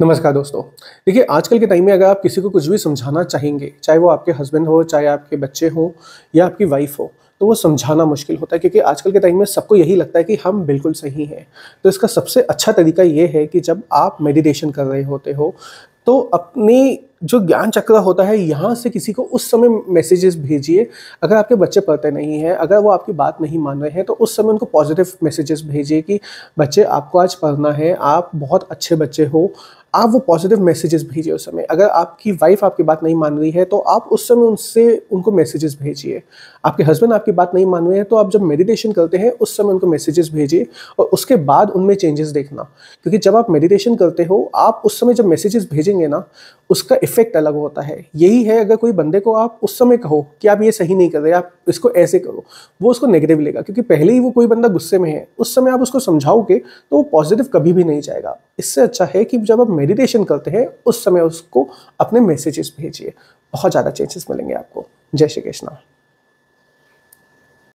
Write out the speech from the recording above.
नमस्कार दोस्तों देखिए आजकल के टाइम में अगर आप किसी को कुछ भी समझाना चाहेंगे चाहे वो आपके हस्बैंड हो चाहे आपके बच्चे हो या आपकी वाइफ हो तो वो समझाना मुश्किल होता है क्योंकि आजकल के टाइम में सबको यही लगता है कि हम बिल्कुल सही हैं तो इसका सबसे अच्छा तरीका ये है कि जब आप मेडिटेशन कर रहे होते हो तो अपने जो ज्ञान चक्र होता है यहाँ से किसी को उस समय मैसेजेस भेजिए अगर आपके बच्चे पढ़ते नहीं हैं अगर वो आपकी बात नहीं मान रहे हैं तो उस समय उनको पॉजिटिव मैसेजेस भेजिए कि बच्चे आपको आज पढ़ना है आप बहुत अच्छे बच्चे हो आप वो पॉजिटिव मैसेजेस भेजिए उस समय अगर आपकी वाइफ आपकी बात नहीं मान रही है तो आप उस समय उनसे उनको मैसेजेस भेजिए आपके हस्बैंड आपकी बात नहीं मान रहे हैं तो आप जब मेडिटेशन करते हैं उस समय उनको मैसेजेस भेजिए और उसके बाद उनमें चेंजेस देखना क्योंकि जब आप मेडिटेशन करते हो आप उस समय जब मैसेजेस भेजेंगे ना उसका इफेक्ट अलग होता है यही है अगर कोई बंदे को आप उस समय कहो कि आप ये सही नहीं कर रहे आप इसको ऐसे करो वो उसको नेगेटिव लेगा क्योंकि पहले ही वो कोई बंदा गुस्से में है उस समय आप उसको समझाओगे तो वो पॉजिटिव कभी भी नहीं जाएगा इससे अच्छा है कि जब आप मेडिटेशन करते हैं उस समय उसको अपने मैसेजेस भेजिए बहुत ज़्यादा चेंजेस मिलेंगे आपको जय श्री कृष्णा